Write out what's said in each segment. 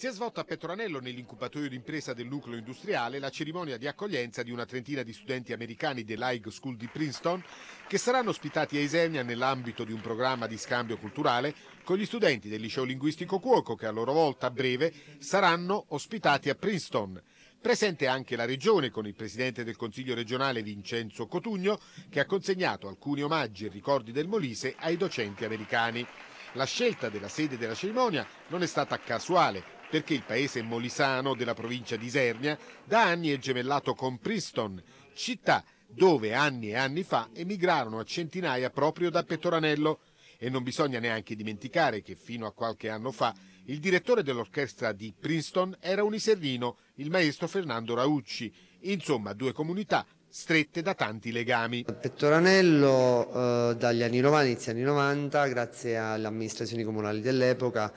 Si è svolta a Petronello, nell'incubatorio d'impresa del nucleo industriale, la cerimonia di accoglienza di una trentina di studenti americani dell'High School di Princeton che saranno ospitati a Isenia nell'ambito di un programma di scambio culturale con gli studenti del liceo linguistico Cuoco che a loro volta a breve saranno ospitati a Princeton. Presente anche la Regione con il Presidente del Consiglio regionale Vincenzo Cotugno che ha consegnato alcuni omaggi e ricordi del Molise ai docenti americani. La scelta della sede della cerimonia non è stata casuale, perché il paese molisano della provincia di Isernia da anni è gemellato con Princeton, città dove anni e anni fa emigrarono a centinaia proprio da Pettoranello. E non bisogna neanche dimenticare che fino a qualche anno fa il direttore dell'orchestra di Princeton era un isernino, il maestro Fernando Raucci. Insomma, due comunità strette da tanti legami. Pettoranello eh, dagli anni 90, inizi anni 90, grazie alle amministrazioni comunali dell'epoca,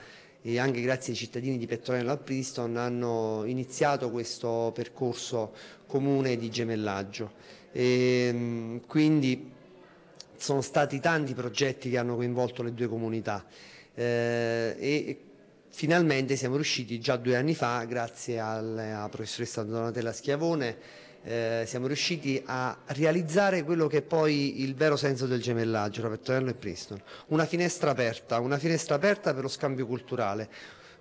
e anche grazie ai cittadini di Pettorello al Priston hanno iniziato questo percorso comune di gemellaggio. E, ehm, quindi sono stati tanti progetti che hanno coinvolto le due comunità eh, e finalmente siamo riusciti già due anni fa, grazie alla professoressa Donatella Schiavone, eh, siamo riusciti a realizzare quello che è poi il vero senso del gemellaggio tra Pettorello e Princeton, una finestra aperta, una finestra aperta per lo scambio culturale,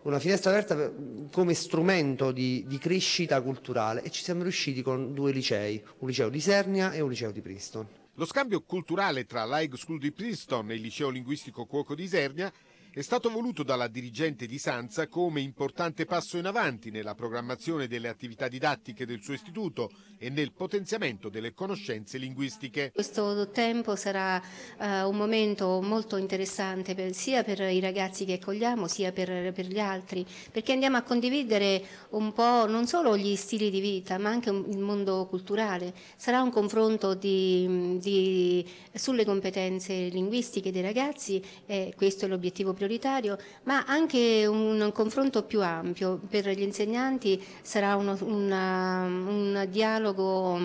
una finestra aperta per, come strumento di, di, crescita culturale e ci siamo riusciti con due licei, un liceo di Sernia e un liceo di Princeton. Lo scambio culturale tra l'High School di Princeton e il liceo linguistico Cuoco di Sernia è stato voluto dalla dirigente di Sanza come importante passo in avanti nella programmazione delle attività didattiche del suo istituto e nel potenziamento delle conoscenze linguistiche. Questo tempo sarà uh, un momento molto interessante per, sia per i ragazzi che accogliamo sia per, per, gli altri perché andiamo a condividere un po' non solo gli stili di vita ma anche il mondo culturale. Sarà un confronto di, di, sulle competenze linguistiche dei ragazzi e questo è l'obiettivo principale prioritario, ma anche un, confronto più ampio per gli insegnanti sarà uno, una, un dialogo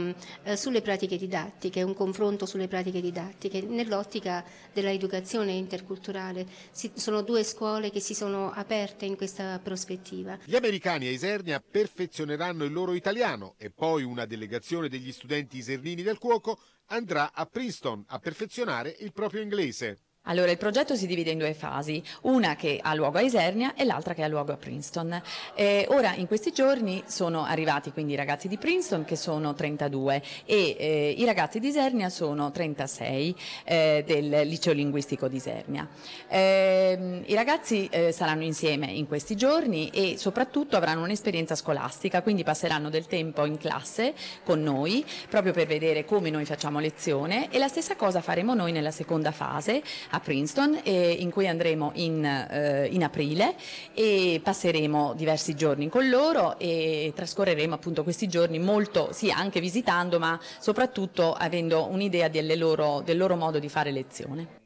eh, sulle pratiche didattiche, un confronto sulle pratiche didattiche nell'ottica dell'educazione interculturale. Si, sono due scuole che si sono aperte in questa prospettiva. Gli americani a Isernia perfezioneranno il loro italiano e poi una delegazione degli studenti isernini del Cuoco andrà a Princeton a perfezionare il proprio inglese. Allora, il progetto si divide in due fasi, una che ha luogo a Isernia e l'altra che ha luogo a Princeton. Eh, ora, in questi giorni sono arrivati quindi i ragazzi di Princeton, che sono 32, e eh, i ragazzi di Isernia sono 36 eh, del liceo linguistico di Isernia. Ehm, I ragazzi eh, saranno insieme in questi giorni e soprattutto avranno un'esperienza scolastica, quindi passeranno del tempo in classe con noi, proprio per vedere come noi facciamo lezione, e la stessa cosa faremo noi nella seconda fase a Princeton eh, in cui andremo in, eh, in, aprile e passeremo diversi giorni con loro e trascorreremo appunto questi giorni molto, sì anche visitando ma soprattutto avendo un'idea del loro, del loro modo di fare lezione.